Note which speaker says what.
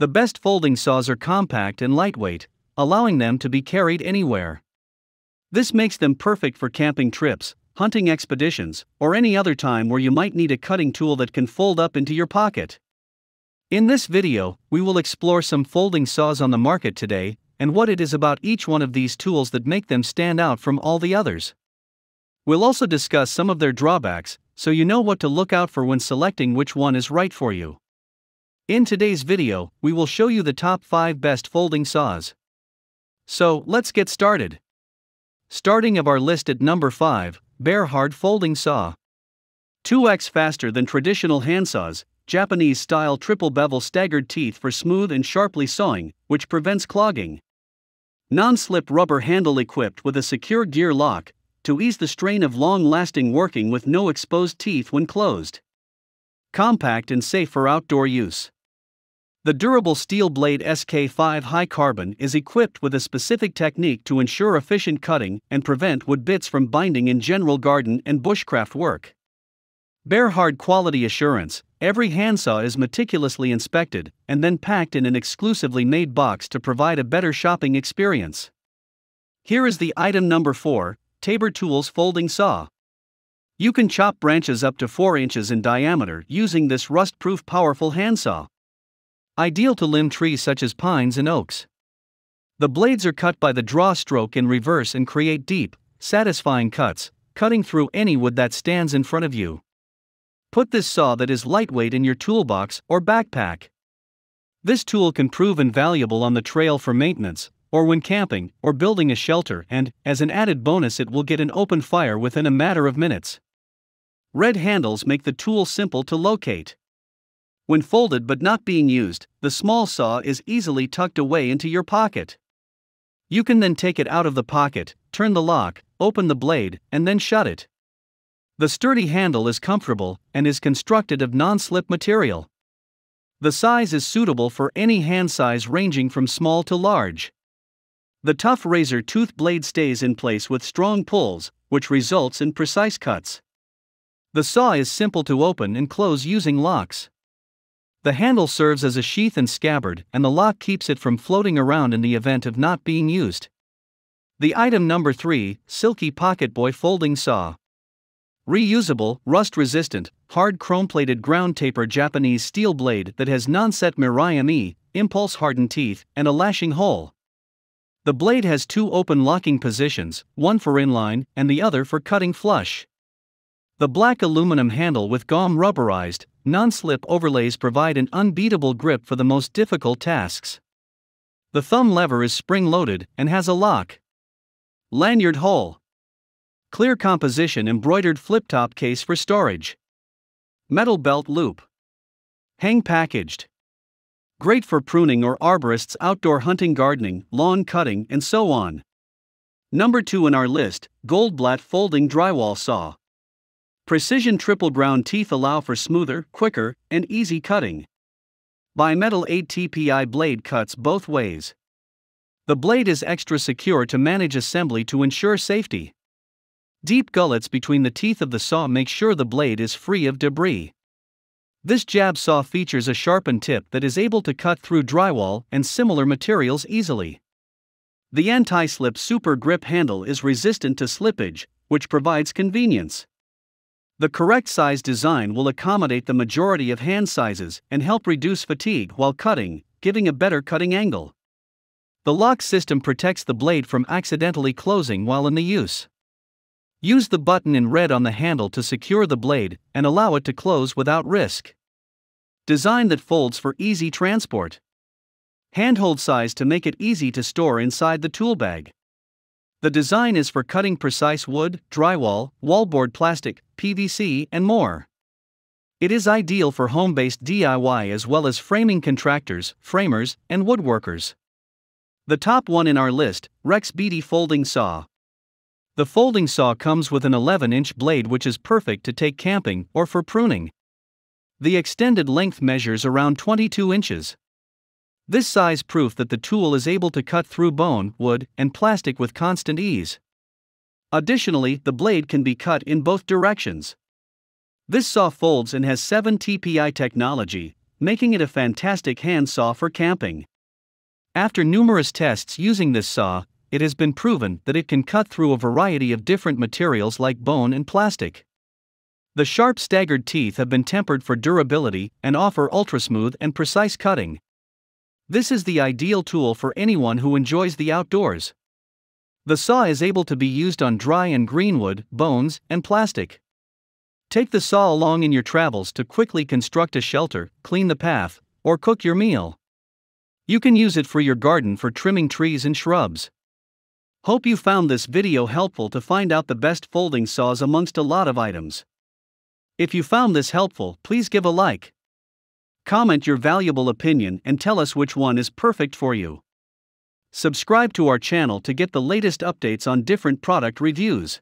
Speaker 1: The best folding saws are compact and lightweight, allowing them to be carried anywhere. This makes them perfect for camping trips, hunting expeditions, or any other time where you might need a cutting tool that can fold up into your pocket. In this video, we will explore some folding saws on the market today and what it is about each one of these tools that make them stand out from all the others. We'll also discuss some of their drawbacks so you know what to look out for when selecting which one is right for you. In today's video, we will show you the top 5 best folding saws. So, let's get started. Starting of our list at number 5, Bearhard Folding Saw. 2x faster than traditional handsaws, Japanese-style triple-bevel staggered teeth for smooth and sharply sawing, which prevents clogging. Non-slip rubber handle equipped with a secure gear lock, to ease the strain of long-lasting working with no exposed teeth when closed. Compact and safe for outdoor use. The durable steel blade SK5 High Carbon is equipped with a specific technique to ensure efficient cutting and prevent wood bits from binding in general garden and bushcraft work. Bear hard quality assurance, every handsaw is meticulously inspected and then packed in an exclusively made box to provide a better shopping experience. Here is the item number 4, Tabor Tools Folding Saw. You can chop branches up to 4 inches in diameter using this rust-proof powerful handsaw ideal to limb trees such as pines and oaks. The blades are cut by the draw stroke in reverse and create deep, satisfying cuts, cutting through any wood that stands in front of you. Put this saw that is lightweight in your toolbox or backpack. This tool can prove invaluable on the trail for maintenance, or when camping or building a shelter, and, as an added bonus, it will get an open fire within a matter of minutes. Red handles make the tool simple to locate. When folded but not being used, the small saw is easily tucked away into your pocket. You can then take it out of the pocket, turn the lock, open the blade, and then shut it. The sturdy handle is comfortable and is constructed of non slip material. The size is suitable for any hand size ranging from small to large. The tough razor tooth blade stays in place with strong pulls, which results in precise cuts. The saw is simple to open and close using locks. The handle serves as a sheath and scabbard, and the lock keeps it from floating around in the event of not being used. The item number 3 Silky Pocket Boy Folding Saw. Reusable, rust resistant, hard chrome plated ground taper Japanese steel blade that has non set Mirayami, impulse hardened teeth, and a lashing hole. The blade has two open locking positions, one for inline and the other for cutting flush. The black aluminum handle with gom rubberized, non-slip overlays provide an unbeatable grip for the most difficult tasks. The thumb lever is spring-loaded and has a lock. Lanyard hole. Clear composition embroidered flip-top case for storage. Metal belt loop. Hang packaged. Great for pruning or arborists outdoor hunting gardening, lawn cutting and so on. Number 2 in our list, Goldblatt Folding Drywall Saw. Precision triple brown teeth allow for smoother, quicker, and easy cutting. Bimetal ATPI blade cuts both ways. The blade is extra secure to manage assembly to ensure safety. Deep gullets between the teeth of the saw make sure the blade is free of debris. This jab saw features a sharpened tip that is able to cut through drywall and similar materials easily. The anti-slip super grip handle is resistant to slippage, which provides convenience. The correct size design will accommodate the majority of hand sizes and help reduce fatigue while cutting, giving a better cutting angle. The lock system protects the blade from accidentally closing while in the use. Use the button in red on the handle to secure the blade and allow it to close without risk. Design that folds for easy transport. Handhold size to make it easy to store inside the tool bag. The design is for cutting precise wood, drywall, wallboard plastic, PVC, and more. It is ideal for home based DIY as well as framing contractors, framers, and woodworkers. The top one in our list Rex Beatty Folding Saw. The folding saw comes with an 11 inch blade, which is perfect to take camping or for pruning. The extended length measures around 22 inches. This size proof that the tool is able to cut through bone, wood, and plastic with constant ease. Additionally, the blade can be cut in both directions. This saw folds and has 7 TPI technology, making it a fantastic hand saw for camping. After numerous tests using this saw, it has been proven that it can cut through a variety of different materials like bone and plastic. The sharp staggered teeth have been tempered for durability and offer ultra smooth and precise cutting. This is the ideal tool for anyone who enjoys the outdoors. The saw is able to be used on dry and green wood, bones, and plastic. Take the saw along in your travels to quickly construct a shelter, clean the path, or cook your meal. You can use it for your garden for trimming trees and shrubs. Hope you found this video helpful to find out the best folding saws amongst a lot of items. If you found this helpful, please give a like. Comment your valuable opinion and tell us which one is perfect for you. Subscribe to our channel to get the latest updates on different product reviews.